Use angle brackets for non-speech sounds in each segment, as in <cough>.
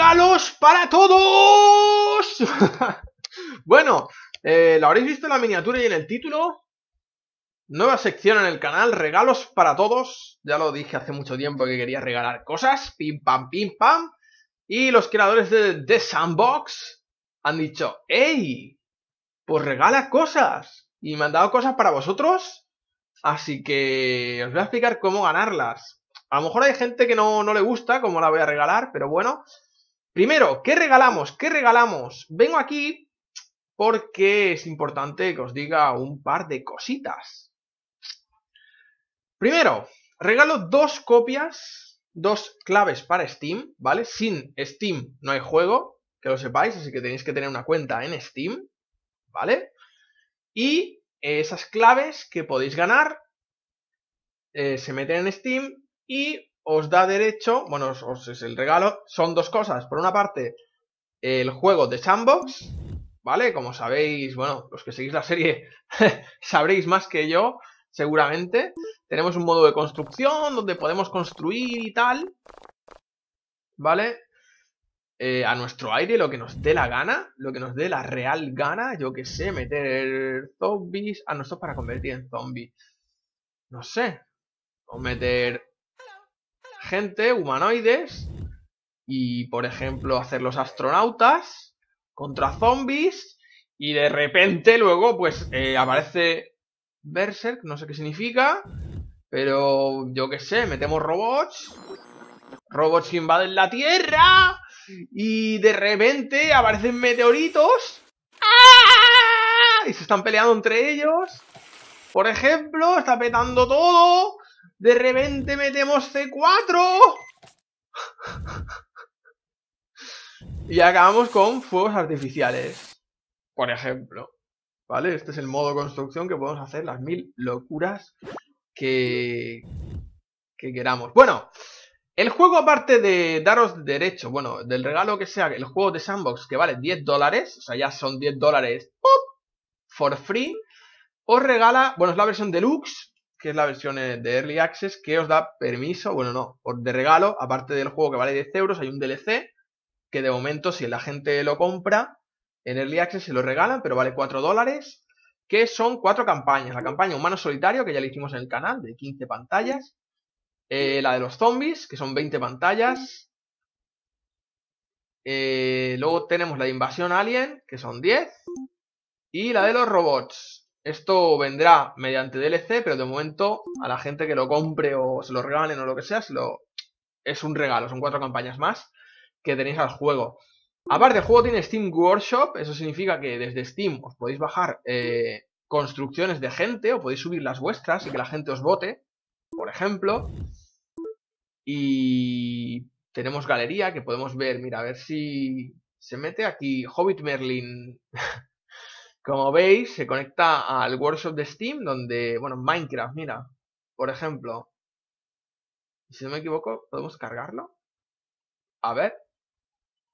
regalos para todos. <laughs> bueno, eh, lo habréis visto en la miniatura y en el título. Nueva sección en el canal, regalos para todos. Ya lo dije hace mucho tiempo que quería regalar cosas. Pim pam, pim pam. Y los creadores de The Sandbox han dicho, ¡Ey! Pues regala cosas. Y me han dado cosas para vosotros. Así que os voy a explicar cómo ganarlas. A lo mejor hay gente que no, no le gusta cómo la voy a regalar, pero bueno, Primero, ¿qué regalamos? ¿Qué regalamos? Vengo aquí porque es importante que os diga un par de cositas. Primero, regalo dos copias, dos claves para Steam, ¿vale? Sin Steam no hay juego, que lo sepáis, así que tenéis que tener una cuenta en Steam, ¿vale? Y esas claves que podéis ganar eh, se meten en Steam y os da derecho, bueno, os, es el regalo, son dos cosas. Por una parte, el juego de sandbox, ¿vale? Como sabéis, bueno, los que seguís la serie <laughs> sabréis más que yo, seguramente. Tenemos un modo de construcción donde podemos construir y tal, ¿vale? Eh, a nuestro aire, lo que nos dé la gana, lo que nos dé la real gana, yo que sé, meter zombies, a ah, nosotros para convertir en zombies... No sé, o meter gente, humanoides, y por ejemplo hacer los astronautas contra zombies, y de repente luego pues eh, aparece Berserk, no sé qué significa, pero yo qué sé, metemos robots, robots invaden la Tierra, y de repente aparecen meteoritos. ¡ah! Y se están peleando entre ellos. Por ejemplo, está petando todo. De repente metemos C4. <laughs> y acabamos con fuegos artificiales. Por ejemplo. ¿Vale? Este es el modo construcción que podemos hacer las mil locuras que, que queramos. Bueno, el juego aparte de daros derecho, bueno, del regalo que sea, el juego de sandbox que vale 10 dólares, o sea, ya son 10 dólares for free, os regala, bueno, es la versión deluxe, que es la versión eh, de Early Access, que os da permiso, bueno, no, de regalo, aparte del juego que vale 10 euros, hay un DLC, que de momento si la gente lo compra, en Early Access se lo regalan, pero vale 4 dólares, que son cuatro campañas. La campaña Humano Solitario, que ya le hicimos en el canal, de 15 pantallas. Eh, la de los zombies, que son 20 pantallas. Eh, luego tenemos la de Invasión Alien, que son 10. Y la de los robots, esto vendrá mediante DLC, pero de momento a la gente que lo compre o se lo regalen o lo que sea, es un regalo. Son cuatro campañas más que tenéis al juego. Aparte, el juego tiene Steam Workshop, eso significa que desde Steam os podéis bajar eh, construcciones de gente o podéis subir las vuestras y que la gente os vote, por ejemplo. Y tenemos galería que podemos ver, mira, a ver si se mete aquí Hobbit Merlin <laughs> Como veis, se conecta al workshop de Steam, donde, bueno, Minecraft, mira, por ejemplo. Si no me equivoco, ¿podemos cargarlo? A ver.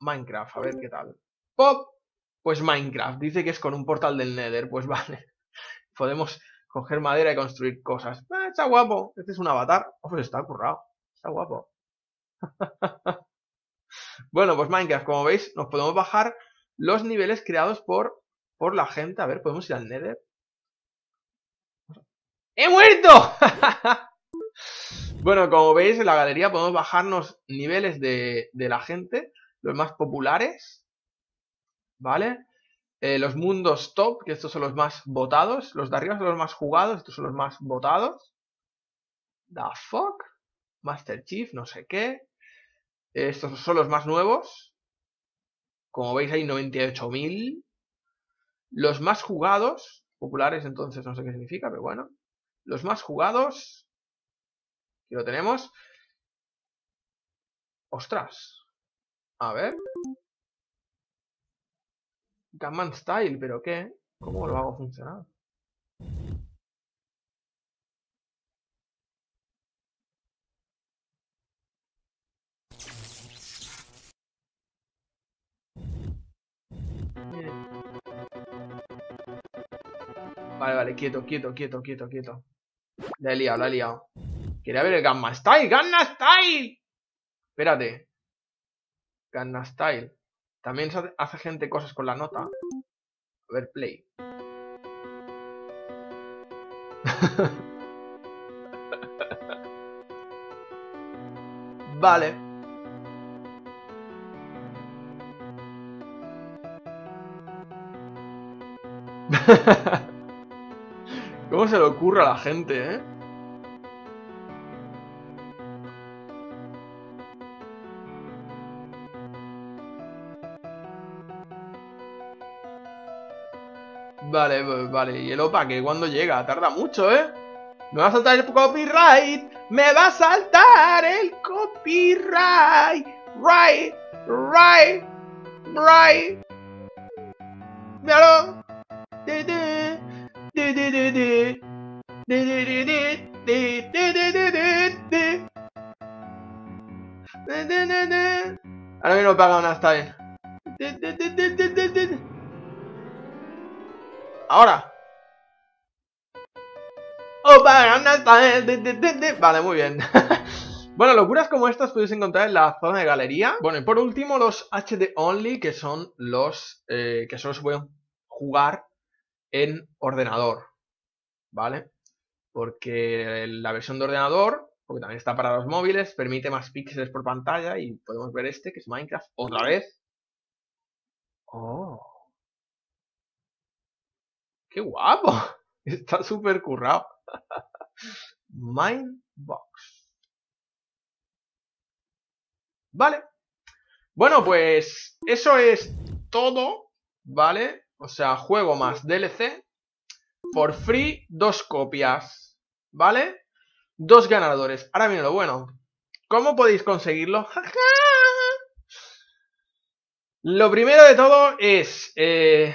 Minecraft, a ver qué tal. ¡Pop! Pues Minecraft. Dice que es con un portal del Nether. Pues <laughs> vale. Podemos coger madera y construir cosas. Ah, está guapo. Este es un avatar. Oh, pues está currado. Está guapo. <laughs> bueno, pues Minecraft, como veis, nos podemos bajar los niveles creados por por la gente. A ver, ¿podemos ir al Nether? ¡He muerto! <laughs> bueno, como veis en la galería podemos bajarnos niveles de, la gente, los más populares, ¿vale? Eh, los mundos top, que estos son los más votados, los de arriba son los más jugados, estos son los más votados. The fuck? Master Chief, no sé qué. Estos son los más nuevos. Como veis hay 98.000. Los más jugados, populares entonces no sé qué significa, pero bueno. Los más jugados, aquí lo tenemos. Ostras. A ver. gaman Style, pero qué. ¿Cómo lo hago funcionar? Vale, vale, quieto, quieto, quieto, quieto, quieto. La he liado, la he liado. Quería ver el Gamma Style, Gamma Style. Espérate. Gamma Style. También hace gente cosas con la nota. A ver, play. <laughs> vale. <laughs> ¿Cómo se le ocurre a la gente, eh? Vale, pues, vale. ¿Y el OPA que cuando llega? Tarda mucho, ¿eh? Me va a saltar el copyright. Me va a saltar el copyright. Right, right, right. Míralo. Ahora mismo paga una, está bien. Ahora. Oh, vale, muy bien. <laughs> Bueno, locuras como estas podéis encontrar en la zona de galería. Bueno, y por último los HD Only, que son los eh, que solo se pueden jugar en ordenador. ¿vale? Porque la versión de ordenador, porque también está para los móviles, permite más píxeles por pantalla y podemos ver este, que es Minecraft, otra vez. ¡Oh! ¡Qué guapo! <laughs> Está súper currado. <laughs> Mindbox. Vale. Bueno, pues eso es todo, ¿vale? O sea, juego más DLC por free dos copias, ¿vale? Dos ganadores. Ahora viene lo bueno. ¿Cómo podéis conseguirlo? <laughs> lo primero de todo es eh,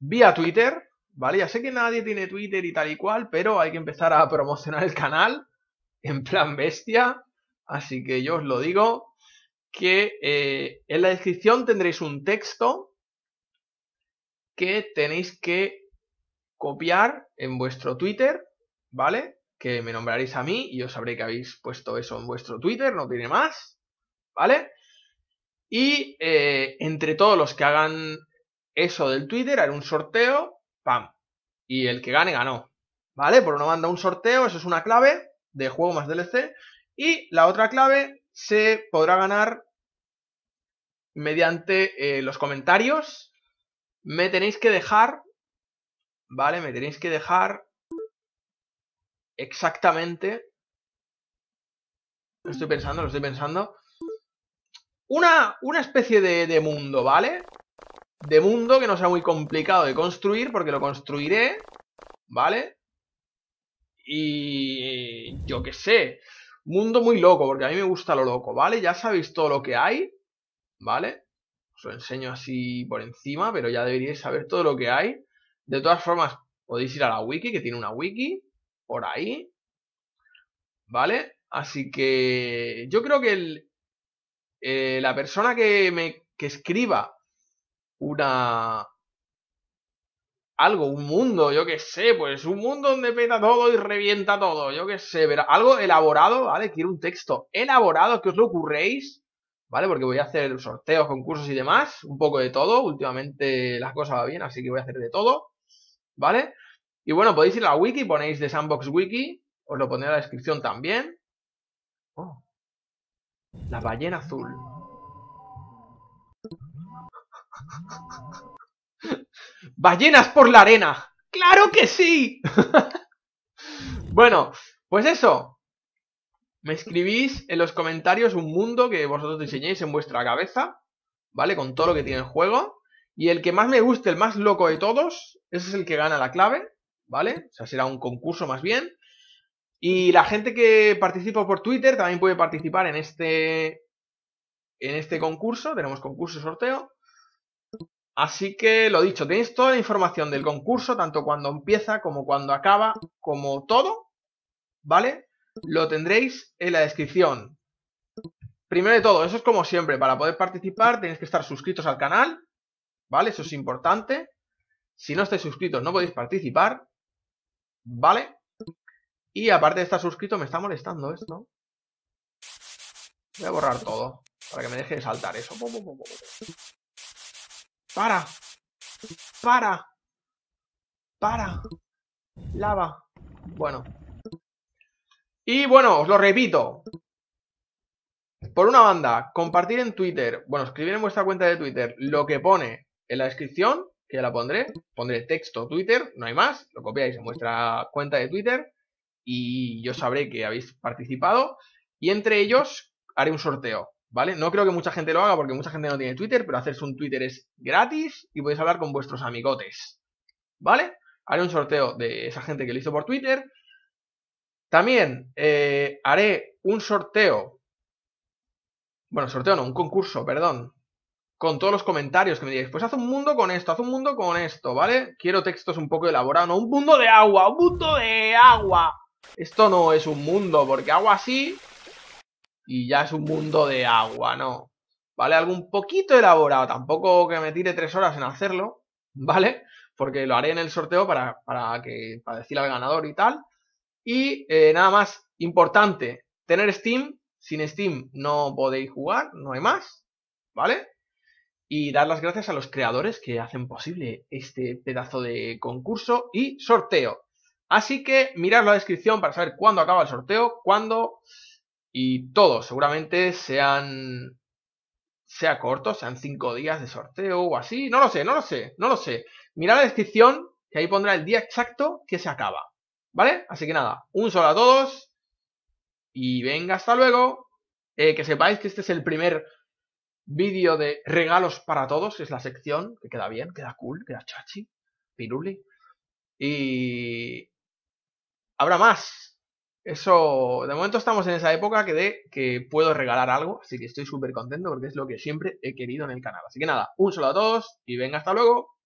vía Twitter, ¿vale? Ya sé que nadie tiene Twitter y tal y cual, pero hay que empezar a promocionar el canal en plan bestia. Así que yo os lo digo, que eh, en la descripción tendréis un texto que tenéis que copiar en vuestro Twitter, ¿vale? Que me nombraréis a mí y yo sabré que habéis puesto eso en vuestro Twitter, no tiene más, ¿vale? Y eh, entre todos los que hagan eso del Twitter, haré un sorteo, ¡pam! Y el que gane, ganó, ¿vale? Por una banda un sorteo, eso es una clave de juego más DLC, y la otra clave se podrá ganar mediante eh, los comentarios. Me tenéis que dejar ¿vale? Me tenéis que dejar exactamente... Lo estoy pensando, lo estoy pensando. Una, una especie de, de mundo, ¿vale? De mundo que no sea muy complicado de construir, porque lo construiré, ¿vale? Y yo qué sé, mundo muy loco, porque a mí me gusta lo loco, ¿vale? Ya sabéis todo lo que hay, ¿vale? Os lo enseño así por encima, pero ya deberíais saber todo lo que hay. De todas formas, podéis ir a la wiki, que tiene una wiki, por ahí. ¿Vale? Así que yo creo que el, eh, la persona que me que escriba una algo, un mundo, yo que sé, pues un mundo donde peta todo y revienta todo, yo que sé, pero algo elaborado, ¿vale? Quiero un texto elaborado, que os lo ocurréis, ¿vale? Porque voy a hacer sorteos, concursos y demás, un poco de todo, últimamente las cosas va bien, así que voy a hacer de todo. ¿vale? Y bueno, podéis ir a la wiki, ponéis de Sandbox Wiki, os lo pondré en la descripción también. Oh, la ballena azul. <laughs> ¡Ballenas por la arena! ¡Claro que sí! <laughs> bueno, pues eso. Me escribís en los comentarios un mundo que vosotros diseñéis en vuestra cabeza, ¿vale? Con todo lo que tiene el juego. Y el que más me guste, el más loco de todos, ese es el que gana la clave, ¿vale? O sea, será un concurso más bien. Y la gente que participa por Twitter también puede participar en este, en este concurso. Tenemos concurso y sorteo. Así que lo dicho, tenéis toda la información del concurso, tanto cuando empieza como cuando acaba, como todo, ¿vale? Lo tendréis en la descripción. Primero de todo, eso es como siempre, para poder participar tenéis que estar suscritos al canal, ¿vale? Eso es importante. Si no estáis suscritos no podéis participar, ¿vale? Y aparte de estar suscrito me está molestando esto. Voy a borrar todo para que me deje de saltar eso. Para. Para. Para. Lava. Bueno. Y bueno, os lo repito. Por una banda, compartir en Twitter, bueno, escribir en vuestra cuenta de Twitter lo que pone en la descripción, que ya la pondré, pondré texto Twitter, no hay más, lo copiáis en vuestra cuenta de Twitter y yo sabré que habéis participado y entre ellos haré un sorteo, ¿vale? No creo que mucha gente lo haga porque mucha gente no tiene Twitter, pero hacerse un Twitter es gratis y podéis hablar con vuestros amigotes, ¿vale? Haré un sorteo de esa gente que lo hizo por Twitter. También eh, haré un sorteo, bueno, sorteo no, un concurso, perdón, con todos los comentarios que me digáis, pues haz un mundo con esto, haz un mundo con esto, ¿vale? Quiero textos un poco elaborados, no, un mundo de agua, un mundo de agua. Esto no es un mundo, porque agua así y ya es un mundo de agua, ¿no? ¿Vale? Algo un poquito elaborado, tampoco que me tire tres horas en hacerlo, ¿vale? Porque lo haré en el sorteo para, para que, para decir al ganador y tal. Y eh, nada más, importante, tener Steam. Sin Steam no podéis jugar, no hay más, ¿vale? y dar las gracias a los creadores que hacen posible este pedazo de concurso y sorteo. Así que mirad la descripción para saber cuándo acaba el sorteo, cuándo y todo. Seguramente sean sea corto, sean cinco días de sorteo o así, no lo sé, no lo sé, no lo sé. Mirad la descripción que ahí pondrá el día exacto que se acaba. ¿Vale? Así que nada, un saludo a todos y venga, hasta luego. Eh, que sepáis que este es el primer vídeo de regalos para todos, que es la sección, que queda bien, queda cool, queda chachi, piruli. Y habrá más. Eso, de momento estamos en esa época que de que puedo regalar algo, así que estoy súper contento porque es lo que siempre he querido en el canal. Así que nada, un saludo a todos y venga, hasta luego.